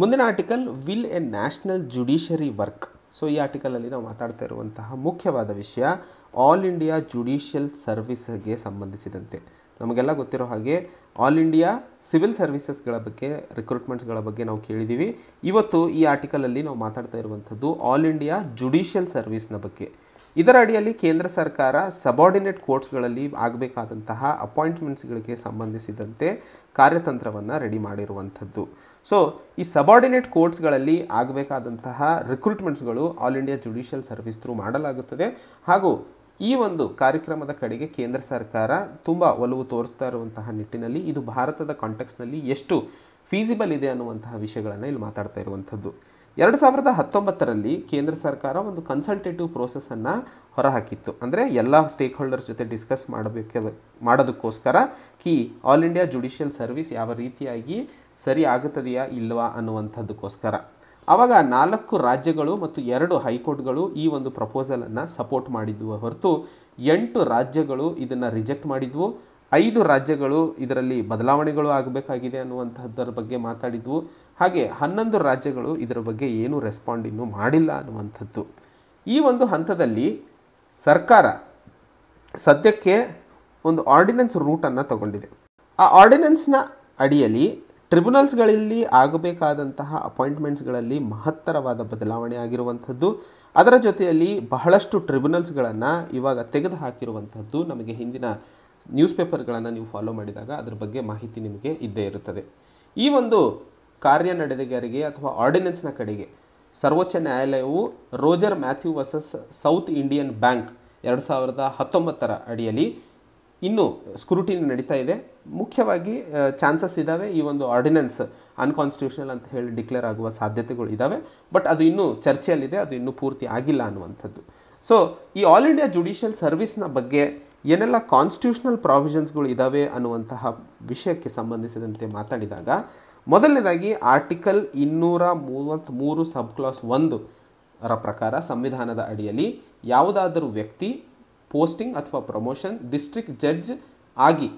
ಮುಂದಿನ article will a national judiciary work so ಈ ಆರ್ಟಿಕಲಲ್ಲಿ ನಾವು ಮಾತಾಡ್ತಾ ಇರುವಂತಹ ಮುಖ್ಯವಾದ ವಿಷಯ ಆಲ್ ಇಂಡಿಯಾ ಜುಡಿಷಿಯಲ್ ಸರ್ವಿಸ್ಗೆ ಸಂಬಂಧಿಸಿದಂತೆ ನಮಗೆಲ್ಲ ಗೊತ್ತಿರೋ ಹಾಗೆ ಆಲ್ ಇಂಡಿಯಾ ಸಿವಿಲ್ ಸರ್ವಿಸಸ್ಗಳ ಬಗ್ಗೆ ರಿಕ್ರೂಟ್ಮೆಂಟ್ಸ್ಗಳ ಬಗ್ಗೆ ನಾವು ಕೇಳಿದ್ದೀವಿ ಇವತ್ತು ಈ ಆರ್ಟಿಕಲಲ್ಲಿ ನಾವು ಮಾತಾಡ್ತಾ ಇರುವಂಥದ್ದು ಆಲ್ ಇಂಡಿಯಾ ಜುಡಿಷಿಯಲ್ ಸರ್ವಿಸ್ನ ಬಗ್ಗೆ ಇದರ ಅಡಿಯಲ್ಲಿ ಕೇಂದ್ರ ಸರ್ಕಾರ ಸಬಾರ್ಡಿನೇಟ್ ಕೋರ್ಟ್ಸ್ಗಳಲ್ಲಿ ಆಗಬೇಕಾದಂತಹ ಅಪಾಯಿಂಟ್ಮೆಂಟ್ಸ್ಗಳಿಗೆ ಸಂಬಂಧಿಸಿದಂತೆ ಕಾರ್ಯತಂತ್ರವನ್ನು ರೆಡಿ ಮಾಡಿರುವಂಥದ್ದು ಸೊ ಈ ಸಬಾರ್ಡಿನೇಟ್ ಕೋರ್ಟ್ಸ್ಗಳಲ್ಲಿ ಆಗಬೇಕಾದಂತಹ ರಿಕ್ರೂಟ್ಮೆಂಟ್ಸ್ಗಳು all India judicial service through ಮಾಡಲಾಗುತ್ತದೆ ಹಾಗೂ ಈ ಒಂದು ಕಾರ್ಯಕ್ರಮದ ಕಡೆಗೆ ಕೇಂದ್ರ ಸರ್ಕಾರ ತುಂಬ ಒಲವು ತೋರಿಸ್ತಾ ಇರುವಂತಹ ನಿಟ್ಟಿನಲ್ಲಿ ಇದು ಭಾರತದ ಕಾಂಟೆಕ್ಸ್ನಲ್ಲಿ ಎಷ್ಟು ಫೀಸಿಬಲ್ ಇದೆ ಅನ್ನುವಂತಹ ವಿಷಯಗಳನ್ನು ಇಲ್ಲಿ ಮಾತಾಡ್ತಾ ಇರುವಂಥದ್ದು ಎರಡು ಸಾವಿರದ ಹತ್ತೊಂಬತ್ತರಲ್ಲಿ ಕೇಂದ್ರ ಸರ್ಕಾರ ಒಂದು ಕನ್ಸಲ್ಟೇಟಿವ್ ಪ್ರೋಸೆಸನ್ನು ಹೊರಹಾಕಿತ್ತು ಅಂದರೆ ಎಲ್ಲ ಸ್ಟೇಕ್ ಹೋಲ್ಡರ್ಸ್ ಜೊತೆ ಡಿಸ್ಕಸ್ ಮಾಡಬೇಕ ಮಾಡೋದಕ್ಕೋಸ್ಕರ ಕೀ ಆಲ್ ಇಂಡಿಯಾ ಜುಡಿಷಿಯಲ್ ಸರ್ವಿಸ್ ಯಾವ ರೀತಿಯಾಗಿ ಸರಿ ಆಗುತ್ತದೆಯಾ ಇಲ್ಲವಾ ಅನ್ನುವಂಥದ್ದಕ್ಕೋಸ್ಕರ ಆವಾಗ ನಾಲ್ಕು ರಾಜ್ಯಗಳು ಮತ್ತು ಎರಡು ಹೈಕೋರ್ಟ್ಗಳು ಈ ಒಂದು ಪ್ರಪೋಸಲನ್ನು ಸಪೋರ್ಟ್ ಮಾಡಿದ್ವು ಹೊರತು ಎಂಟು ರಾಜ್ಯಗಳು ಇದನ್ನು ರಿಜೆಕ್ಟ್ ಮಾಡಿದ್ವು ಐದು ರಾಜ್ಯಗಳು ಇದರಲ್ಲಿ ಬದಲಾವಣೆಗಳು ಆಗಬೇಕಾಗಿದೆ ಅನ್ನುವಂಥದ್ದರ ಬಗ್ಗೆ ಮಾತಾಡಿದ್ವು ಹಾಗೆ ಹನ್ನೊಂದು ರಾಜ್ಯಗಳು ಇದರ ಬಗ್ಗೆ ಏನೂ ರೆಸ್ಪಾಂಡ್ ಇನ್ನೂ ಮಾಡಿಲ್ಲ ಅನ್ನುವಂಥದ್ದು ಈ ಒಂದು ಹಂತದಲ್ಲಿ ಸರ್ಕಾರ ಸದ್ಯಕ್ಕೆ ಒಂದು ಆರ್ಡಿನೆನ್ಸ್ ರೂಟನ್ನು ತಗೊಂಡಿದೆ ಆ ಆರ್ಡಿನೆನ್ಸ್ನ ಅಡಿಯಲ್ಲಿ ಟ್ರಿಬ್ಯುನಲ್ಸ್ಗಳಲ್ಲಿ ಆಗಬೇಕಾದಂತಹ ಅಪಾಯಿಂಟ್ಮೆಂಟ್ಸ್ಗಳಲ್ಲಿ ಮಹತ್ತರವಾದ ಬದಲಾವಣೆ ಆಗಿರುವಂಥದ್ದು ಅದರ ಜೊತೆಯಲ್ಲಿ ಬಹಳಷ್ಟು ಟ್ರಿಬ್ಯುನಲ್ಸ್ಗಳನ್ನು ಇವಾಗ ತೆಗೆದು ನಮಗೆ ಹಿಂದಿನ ನ್ಯೂಸ್ ಪೇಪರ್ಗಳನ್ನು ನೀವು ಫಾಲೋ ಮಾಡಿದಾಗ ಅದರ ಬಗ್ಗೆ ಮಾಹಿತಿ ನಿಮಗೆ ಇದ್ದೇ ಇರುತ್ತದೆ ಈ ಒಂದು ಕಾರ್ಯ ನಡೆದಗರಿಗೆ ಅಥವಾ ಆರ್ಡಿನೆನ್ಸ್ನ ಕಡೆಗೆ ಸರ್ವೋಚ್ಚ ನ್ಯಾಯಾಲಯವು Roger Matthew versus South Indian Bank ಎರಡು ಸಾವಿರದ ಹತ್ತೊಂಬತ್ತರ ಅಡಿಯಲ್ಲಿ ಇನ್ನೂ ಸ್ಕ್ರೂಟಿನಿ ನಡೀತಾ ಇದೆ ಮುಖ್ಯವಾಗಿ ಚಾನ್ಸಸ್ ಇದ್ದಾವೆ ಈ ಒಂದು ಆರ್ಡಿನೆನ್ಸ್ ಅನ್ಕಾನ್ಸ್ಟಿಟ್ಯೂಷನಲ್ ಅಂತ ಹೇಳಿ ಡಿಕ್ಲೇರ್ ಆಗುವ ಸಾಧ್ಯತೆಗಳು ಇದ್ದಾವೆ ಬಟ್ ಅದು ಇನ್ನೂ ಚರ್ಚೆಯಲ್ಲಿದೆ ಅದು ಇನ್ನೂ ಪೂರ್ತಿ ಆಗಿಲ್ಲ ಅನ್ನುವಂಥದ್ದು ಸೊ ಈ ಆಲ್ ಇಂಡಿಯಾ ಜುಡಿಷಿಯಲ್ ಸರ್ವಿಸ್ನ ಬಗ್ಗೆ ಏನೆಲ್ಲ ಕಾನ್ಸ್ಟಿಟ್ಯೂಷನಲ್ ಪ್ರಾವಿಷನ್ಸ್ಗಳು ಇದ್ದಾವೆ ಅನ್ನುವಂತಹ ವಿಷಯಕ್ಕೆ ಸಂಬಂಧಿಸಿದಂತೆ ಮಾತಾಡಿದಾಗ ಮೊದಲನೇದಾಗಿ ಆರ್ಟಿಕಲ್ ಇನ್ನೂರ ಮೂವತ್ತ್ಮೂರು ಸಬ್ ಕ್ಲಾಸ್ ಒಂದು ರ ಪ್ರಕಾರ ಸಂವಿಧಾನದ ಅಡಿಯಲ್ಲಿ ಯಾವುದಾದರೂ ವ್ಯಕ್ತಿ ಪೋಸ್ಟಿಂಗ್ ಅಥವಾ ಪ್ರಮೋಷನ್ ಡಿಸ್ಟ್ರಿಕ್ಟ್ ಜಡ್ಜ್ ಆಗಿ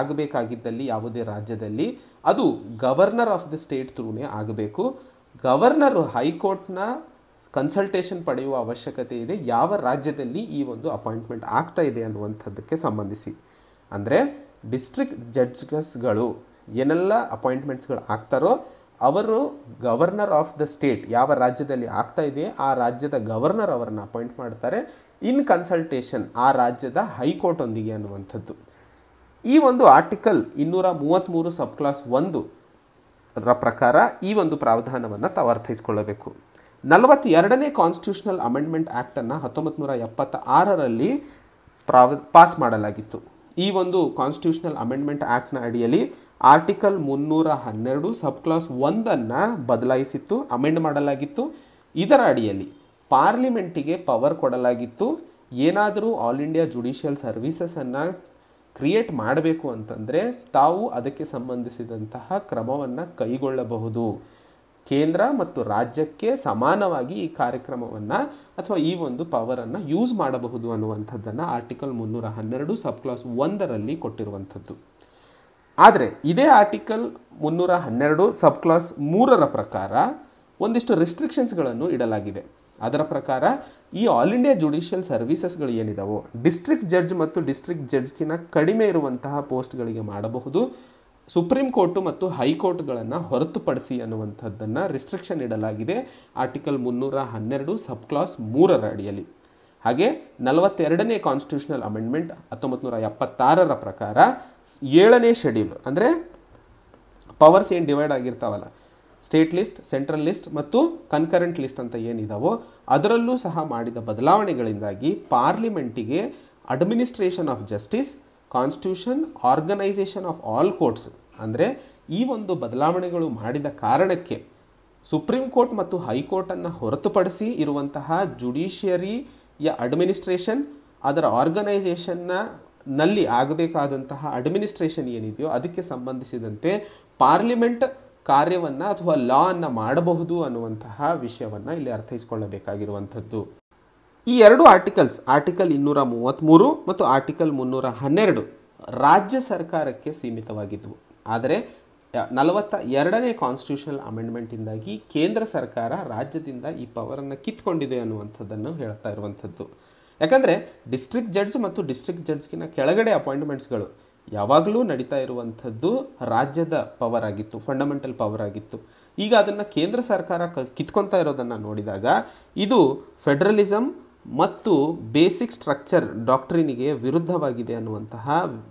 ಆಗಬೇಕಾಗಿದ್ದಲ್ಲಿ ಯಾವುದೇ ರಾಜ್ಯದಲ್ಲಿ ಅದು ಗವರ್ನರ್ ಆಫ್ ದ ಸ್ಟೇಟ್ ಥ್ರೂನೇ ಆಗಬೇಕು ಗವರ್ನರು ಹೈಕೋರ್ಟ್ನ ಕನ್ಸಲ್ಟೇಷನ್ ಪಡೆಯುವ ಅವಶ್ಯಕತೆ ಇದೆ ಯಾವ ರಾಜ್ಯದಲ್ಲಿ ಈ ಒಂದು ಅಪಾಯಿಂಟ್ಮೆಂಟ್ ಆಗ್ತಾ ಇದೆ ಅನ್ನುವಂಥದ್ದಕ್ಕೆ ಸಂಬಂಧಿಸಿ ಅಂದರೆ ಡಿಸ್ಟ್ರಿಕ್ಟ್ ಜಡ್ಜ್ಗಸ್ಗಳು ಏನೆಲ್ಲ ಅಪಾಯಿಂಟ್ಮೆಂಟ್ಸ್ಗಳು ಆಗ್ತಾರೋ ಅವರು ಗವರ್ನರ್ ಆಫ್ ದ ಸ್ಟೇಟ್ ಯಾವ ರಾಜ್ಯದಲ್ಲಿ ಆಗ್ತಾ ಇದೆ ಆ ರಾಜ್ಯದ ಗವರ್ನರ್ ಅವರನ್ನು ಅಪಾಯಿಂಟ್ ಮಾಡ್ತಾರೆ ಇನ್ ಕನ್ಸಲ್ಟೇಷನ್ ಆ ರಾಜ್ಯದ ಹೈಕೋರ್ಟೊಂದಿಗೆ ಅನ್ನುವಂಥದ್ದು ಈ ಒಂದು ಆರ್ಟಿಕಲ್ ಇನ್ನೂರ ಮೂವತ್ತ್ಮೂರು ಸಬ್ ಕ್ಲಾಸ್ ಒಂದು ರ ಪ್ರಕಾರ ಈ ಒಂದು ಪ್ರಾವಧಾನವನ್ನು ತಾವು ಅರ್ಥೈಸಿಕೊಳ್ಳಬೇಕು ನಲವತ್ತೆರಡನೇ ಕಾನ್ಸ್ಟಿಟ್ಯೂಷನಲ್ ಅಮೆಂಡ್ಮೆಂಟ್ ಆ್ಯಕ್ಟನ್ನು ಹತ್ತೊಂಬತ್ತು ನೂರ ಎಪ್ಪತ್ತ ಆರರಲ್ಲಿ ಪ್ರಾವ ಪಾಸ್ ಮಾಡಲಾಗಿತ್ತು ಈ ಒಂದು ಕಾನ್ಸ್ಟಿಟ್ಯೂಷನಲ್ ಅಮೆಂಡ್ಮೆಂಟ್ ಆ್ಯಕ್ಟ್ನ ಅಡಿಯಲ್ಲಿ ಆರ್ಟಿಕಲ್ ಮುನ್ನೂರ ಹನ್ನೆರಡು ಸಬ್ ಕ್ಲಾಸ್ ಒಂದನ್ನು ಬದಲಾಯಿಸಿತ್ತು ಅಮೆಂಡ್ ಮಾಡಲಾಗಿತ್ತು ಇದರ ಅಡಿಯಲ್ಲಿ ಪಾರ್ಲಿಮೆಂಟಿಗೆ ಪವರ್ ಕೊಡಲಾಗಿತ್ತು ಏನಾದರೂ ಆಲ್ ಇಂಡಿಯಾ ಜುಡಿಷಿಯಲ್ ಸರ್ವಿಸಸನ್ನು ಕ್ರಿಯೇಟ್ ಮಾಡಬೇಕು ಅಂತಂದರೆ ತಾವು ಅದಕ್ಕೆ ಸಂಬಂಧಿಸಿದಂತಹ ಕ್ರಮವನ್ನು ಕೈಗೊಳ್ಳಬಹುದು ಕೇಂದ್ರ ಮತ್ತು ರಾಜ್ಯಕ್ಕೆ ಸಮಾನವಾಗಿ ಈ ಕಾರ್ಯಕ್ರಮವನ್ನು ಅಥವಾ ಈ ಒಂದು ಪವರನ್ನು ಯೂಸ್ ಮಾಡಬಹುದು ಅನ್ನುವಂಥದ್ದನ್ನು ಆರ್ಟಿಕಲ್ ಮುನ್ನೂರ ಹನ್ನೆರಡು ಸಬ್ ಕ್ಲಾಸ್ ಒಂದರಲ್ಲಿ ಕೊಟ್ಟಿರುವಂಥದ್ದು ಆದರೆ ಇದೇ ಆರ್ಟಿಕಲ್ ಮುನ್ನೂರ ಹನ್ನೆರಡು ಸಬ್ ಕ್ಲಾಸ್ ಮೂರರ ಪ್ರಕಾರ ಒಂದಿಷ್ಟು ರಿಸ್ಟ್ರಿಕ್ಷನ್ಸ್ಗಳನ್ನು ಇಡಲಾಗಿದೆ ಅದರ ಪ್ರಕಾರ ಈ ಆಲ್ ಇಂಡಿಯಾ ಜುಡಿಷಿಯಲ್ ಸರ್ವಿಸಸ್ಗಳು ಏನಿದಾವೋ ಡಿಸ್ಟ್ರಿಕ್ಟ್ ಜಡ್ಜ್ ಮತ್ತು ಡಿಸ್ಟ್ರಿಕ್ಟ್ ಜಡ್ಜ್ಗಿನ ಕಡಿಮೆ ಇರುವಂತಹ ಪೋಸ್ಟ್ಗಳಿಗೆ ಮಾಡಬಹುದು ಸುಪ್ರೀಂ ಕೋರ್ಟು ಮತ್ತು ಹೈಕೋರ್ಟ್ಗಳನ್ನು ಹೊರತುಪಡಿಸಿ ಅನ್ನುವಂಥದ್ದನ್ನು ರಿಸ್ಟ್ರಿಕ್ಷನ್ ಇಡಲಾಗಿದೆ ಆರ್ಟಿಕಲ್ ಮುನ್ನೂರ ಹನ್ನೆರಡು ಸಬ್ ಕ್ಲಾಸ್ ಮೂರರ ಅಡಿಯಲ್ಲಿ ಹಾಗೆ ನಲವತ್ತೆರಡನೇ ಕಾನ್ಸ್ಟಿಟ್ಯೂಷನಲ್ ಅಮೆಂಡ್ಮೆಂಟ್ ಹತ್ತೊಂಬತ್ತು ನೂರ ಎಪ್ಪತ್ತಾರರ ಪ್ರಕಾರ ಏಳನೇ ಶೆಡ್ಯೂಲ್ ಅಂದರೆ ಪವರ್ಸ್ ಏನು ಡಿವೈಡ್ ಆಗಿರ್ತಾವಲ್ಲ ಸ್ಟೇಟ್ ಲಿಸ್ಟ್ ಸೆಂಟ್ರಲ್ ಲಿಸ್ಟ್ ಮತ್ತು ಕನ್ಕರೆಂಟ್ ಲಿಸ್ಟ್ ಅಂತ ಏನಿದಾವೋ ಅದರಲ್ಲೂ ಸಹ ಮಾಡಿದ ಬದಲಾವಣೆಗಳಿಂದಾಗಿ ಪಾರ್ಲಿಮೆಂಟಿಗೆ administration of justice constitution organisation of all courts ಅಂದರೆ ಈ ಒಂದು ಬದಲಾವಣೆಗಳು ಮಾಡಿದ ಕಾರಣಕ್ಕೆ ಸುಪ್ರೀಂ ಕೋರ್ಟ್ ಮತ್ತು ಹೈಕೋರ್ಟನ್ನು ಹೊರತುಪಡಿಸಿ ಇರುವಂತಹ ಜುಡಿಷಿಯರಿ ಯ ಅಡ್ಮಿನಿಸ್ಟ್ರೇಷನ್ ಅದರ ಆರ್ಗನೈಸೇಷನ್ನ ನಲ್ಲಿ ಆಗಬೇಕಾದಂತಹ ಅಡ್ಮಿನಿಸ್ಟ್ರೇಷನ್ ಏನಿದೆಯೋ ಅದಕ್ಕೆ ಸಂಬಂಧಿಸಿದಂತೆ ಪಾರ್ಲಿಮೆಂಟ್ ಕಾರ್ಯವನ್ನು ಅಥವಾ ಲಾ ಅನ್ನು ಮಾಡಬಹುದು ಅನ್ನುವಂತಹ ವಿಷಯವನ್ನು ಇಲ್ಲಿ ಅರ್ಥೈಸ್ಕೊಳ್ಳಬೇಕಾಗಿರುವಂಥದ್ದು ಈ ಎರಡು ಆರ್ಟಿಕಲ್ಸ್ ಆರ್ಟಿಕಲ್ ಇನ್ನೂರ ಮೂವತ್ತ್ಮೂರು ಮತ್ತು ಆರ್ಟಿಕಲ್ ಮುನ್ನೂರ ಹನ್ನೆರಡು ರಾಜ್ಯ ಸರ್ಕಾರಕ್ಕೆ ಸೀಮಿತವಾಗಿದ್ದವು ಆದರೆ ನಲವತ್ತ ಎರಡನೇ ಕಾನ್ಸ್ಟಿಟ್ಯೂಷನಲ್ ಅಮೆಂಡ್ಮೆಂಟಿಂದಾಗಿ ಕೇಂದ್ರ ಸರ್ಕಾರ ರಾಜ್ಯದಿಂದ ಈ ಪವರನ್ನು ಕಿತ್ಕೊಂಡಿದೆ ಅನ್ನುವಂಥದ್ದನ್ನು ಹೇಳ್ತಾ ಇರುವಂಥದ್ದು ಯಾಕಂದರೆ ಡಿಸ್ಟ್ರಿಕ್ಟ್ ಜಡ್ಜ್ ಮತ್ತು ಡಿಸ್ಟ್ರಿಕ್ಟ್ ಜಡ್ಜ್ಗಿನ ಕೆಳಗಡೆ ಅಪಾಯಿಂಟ್ಮೆಂಟ್ಸ್ಗಳು ಯಾವಾಗಲೂ ನಡೀತಾ ಇರುವಂಥದ್ದು ರಾಜ್ಯದ ಪವರ್ ಆಗಿತ್ತು ಫಂಡಮೆಂಟಲ್ ಪವರ್ ಆಗಿತ್ತು ಈಗ ಅದನ್ನು ಕೇಂದ್ರ ಸರ್ಕಾರ ಕಿತ್ಕೊತಾ ಇರೋದನ್ನು ನೋಡಿದಾಗ ಇದು ಫೆಡರಲಿಸಮ್ ಮತ್ತು ಬೇಸಿಕ್ ಸ್ಟ್ರಕ್ಚರ್ ಡಾಕ್ಟ್ರಿನಿಗೆ ವಿರುದ್ಧವಾಗಿದೆ ಅನ್ನುವಂತಹ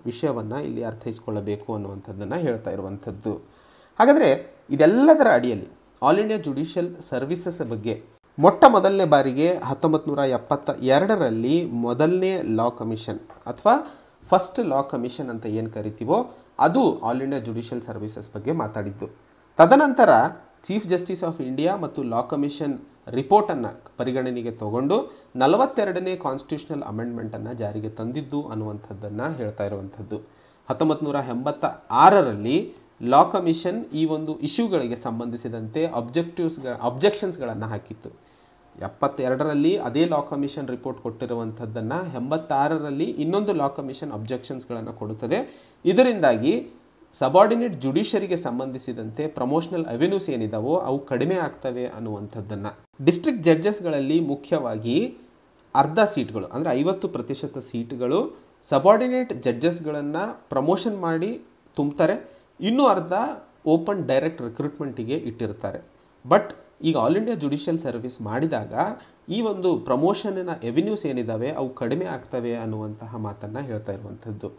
ವಿಷಯವನ್ನು ಇಲ್ಲಿ ಅರ್ಥೈಸ್ಕೊಳ್ಳಬೇಕು ಅನ್ನುವಂಥದ್ದನ್ನು ಹೇಳ್ತಾ ಇರುವಂಥದ್ದು ಹಾಗಾದರೆ ಇದೆಲ್ಲದರ ಅಡಿಯಲ್ಲಿ ಆಲ್ ಇಂಡಿಯಾ ಜುಡಿಷಿಯಲ್ ಸರ್ವಿಸಸ್ ಬಗ್ಗೆ ಮೊಟ್ಟ ಮೊದಲನೇ ಬಾರಿಗೆ ಹತ್ತೊಂಬತ್ತು ನೂರ ಎಪ್ಪತ್ತ ಎರಡರಲ್ಲಿ ಮೊದಲನೇ ಲಾ ಕಮಿಷನ್ ಅಥವಾ ಫಸ್ಟ್ ಲಾ ಕಮಿಷನ್ ಅಂತ ಏನು ಕರಿತೀವೋ ಅದು ಆಲ್ ಇಂಡಿಯಾ ಜುಡಿಷಿಯಲ್ ಸರ್ವಿಸಸ್ ಬಗ್ಗೆ ಮಾತಾಡಿದ್ದು ತದನಂತರ ಚೀಫ್ ಜಸ್ಟಿಸ್ ಆಫ್ ಇಂಡಿಯಾ ಮತ್ತು ಲಾ ಕಮಿಷನ್ ರಿಪೋರ್ಟನ್ನು ಪರಿಗಣನೆಗೆ ತಗೊಂಡು ನಲವತ್ತೆರಡನೇ ಕಾನ್ಸ್ಟಿಟ್ಯೂಷನಲ್ ಅಮೆಂಡ್ಮೆಂಟನ್ನು ಜಾರಿಗೆ ತಂದಿದ್ದು ಅನ್ನುವಂಥದ್ದನ್ನು ಹೇಳ್ತಾ ಇರುವಂಥದ್ದು ಹತ್ತೊಂಬತ್ತು ನೂರ ಎಂಬತ್ತ ಆರರಲ್ಲಿ ಲಾ ಕಮಿಷನ್ ಈ ಒಂದು ಇಶ್ಯೂಗಳಿಗೆ ಸಂಬಂಧಿಸಿದಂತೆ ಅಬ್ಜೆಕ್ಟಿವ್ಸ್ ಅಬ್ಜೆಕ್ಷನ್ಸ್ಗಳನ್ನು ಹಾಕಿತ್ತು ಎಪ್ಪತ್ತೆರಡರಲ್ಲಿ ಅದೇ ಲಾ ಕಮಿಷನ್ ರಿಪೋರ್ಟ್ ಕೊಟ್ಟಿರುವಂಥದ್ದನ್ನು ಎಂಬತ್ತಾರರಲ್ಲಿ ಇನ್ನೊಂದು ಲಾ ಕಮಿಷನ್ ಅಬ್ಜೆಕ್ಷನ್ಸ್ಗಳನ್ನು ಕೊಡುತ್ತದೆ ಇದರಿಂದಾಗಿ ಸಬಾರ್ಡಿನೇಟ್ ಜುಡಿಷರಿಗೆ ಸಂಬಂಧಿಸಿದಂತೆ ಪ್ರಮೋಷನಲ್ ಅವೆನ್ಯೂಸ್ ಏನಿದಾವೋ ಅವು ಕಡಿಮೆ ಆಗ್ತವೆ ಅನ್ನುವಂಥದ್ದನ್ನು ಡಿಸ್ಟ್ರಿಕ್ಟ್ ಜಡ್ಜಸ್ಗಳಲ್ಲಿ ಮುಖ್ಯವಾಗಿ ಅರ್ಧ ಸೀಟ್ಗಳು ಅಂದರೆ ಐವತ್ತು ಪ್ರತಿಶತ ಸೀಟ್ಗಳು ಸಬಾರ್ಡಿನೇಟ್ ಜಡ್ಜಸ್ಗಳನ್ನು ಪ್ರಮೋಷನ್ ಮಾಡಿ ತುಂಬ್ತಾರೆ ಇನ್ನೂ ಅರ್ಧ ಓಪನ್ ಡೈರೆಕ್ಟ್ ರಿಕ್ರೂಟ್ಮೆಂಟಿಗೆ ಇಟ್ಟಿರ್ತಾರೆ ಬಟ್ ಈಗ ಆಲ್ ಇಂಡಿಯಾ ಜುಡಿಷಿಯಲ್ ಸರ್ವಿಸ್ ಮಾಡಿದಾಗ ಈ ಒಂದು ಪ್ರಮೋಷನಿನ ಎವೆನ್ಯೂಸ್ ಏನಿದ್ದಾವೆ ಅವು ಕಡಿಮೆ ಆಗ್ತವೆ ಅನ್ನುವಂತಹ ಮಾತನ್ನು ಹೇಳ್ತಾ ಇರುವಂಥದ್ದು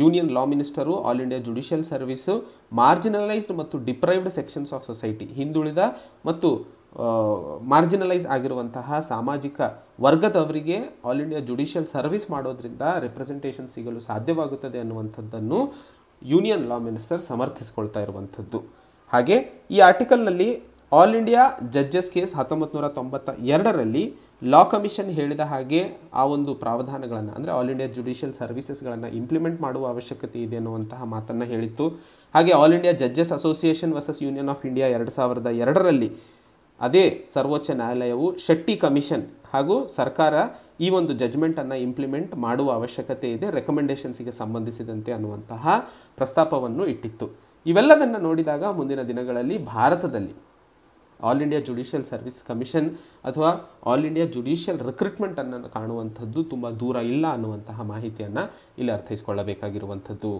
union law minister all India judicial service marginalised ಮತ್ತು ಡಿಪ್ರೈವ್ಡ್ ಸೆಕ್ಷನ್ಸ್ ಆಫ್ ಸೊಸೈಟಿ ಹಿಂದುಳಿದ ಮತ್ತು ಮಾರ್ಜಿನಲೈಸ್ ಆಗಿರುವಂತಹ ಸಾಮಾಜಿಕ ವರ್ಗದವರಿಗೆ ಆಲ್ ಇಂಡಿಯಾ ಜುಡಿಷಿಯಲ್ ಸರ್ವಿಸ್ ಮಾಡೋದ್ರಿಂದ ರೆಪ್ರೆಸೆಂಟೇಷನ್ ಸಿಗಲು ಸಾಧ್ಯವಾಗುತ್ತದೆ ಅನ್ನುವಂಥದ್ದನ್ನು ಯೂನಿಯನ್ ಲಾ ಮಿನಿಸ್ಟರ್ ಸಮರ್ಥಿಸ್ಕೊಳ್ತಾ ಇರುವಂಥದ್ದು ಹಾಗೆ ಈ ಆರ್ಟಿಕಲ್ನಲ್ಲಿ ಆಲ್ ಇಂಡಿಯಾ ಜಡ್ಜಸ್ ಕೇಸ್ ಹತ್ತೊಂಬತ್ತು ನೂರ ತೊಂಬತ್ತ ಎರಡರಲ್ಲಿ ಲಾ ಕಮಿಷನ್ ಹೇಳಿದ ಹಾಗೆ ಆ ಒಂದು ಪ್ರಾವಧಾನಗಳನ್ನು ಅಂದರೆ ಆಲ್ ಇಂಡಿಯಾ ಜುಡಿಷಿಯಲ್ ಸರ್ವಿಸಸ್ಗಳನ್ನು ಇಂಪ್ಲಿಮೆಂಟ್ ಮಾಡುವ ಅವಶ್ಯಕತೆ ಇದೆ ಅನ್ನುವಂತಹ ಮಾತನ್ನು ಹೇಳಿತ್ತು ಹಾಗೆ all India judges association versus union of India ಎರಡು ಸಾವಿರದ ಎರಡರಲ್ಲಿ ಅದೇ ಸರ್ವೋಚ್ಚ ನ್ಯಾಯಾಲಯವು ಶೆಟ್ಟಿ ಕಮಿಷನ್ ಹಾಗೂ ಸರ್ಕಾರ ಈ ಒಂದು ಜಡ್ಜ್ಮೆಂಟನ್ನು ಇಂಪ್ಲಿಮೆಂಟ್ ಮಾಡುವ ಅವಶ್ಯಕತೆ ಇದೆ ರೆಕಮೆಂಡೇಷನ್ಸಿಗೆ ಸಂಬಂಧಿಸಿದಂತೆ ಅನ್ನುವಂತಹ ಪ್ರಸ್ತಾಪವನ್ನು ಇಟ್ಟಿತ್ತು ಇವೆಲ್ಲದನ್ನು ನೋಡಿದಾಗ ಮುಂದಿನ ದಿನಗಳಲ್ಲಿ ಭಾರತದಲ್ಲಿ all India judicial service commission ಅಥವಾ ಆಲ್ ಇಂಡಿಯಾ ಜುಡಿಷಿಯಲ್ ಅನ್ನು ಕಾಣುವಂಥದ್ದು ತುಂಬ ದೂರ ಇಲ್ಲ ಅನ್ನುವಂತಹ ಮಾಹಿತಿಯನ್ನು ಇಲ್ಲಿ ಅರ್ಥೈಸ್ಕೊಳ್ಳಬೇಕಾಗಿರುವಂಥದ್ದು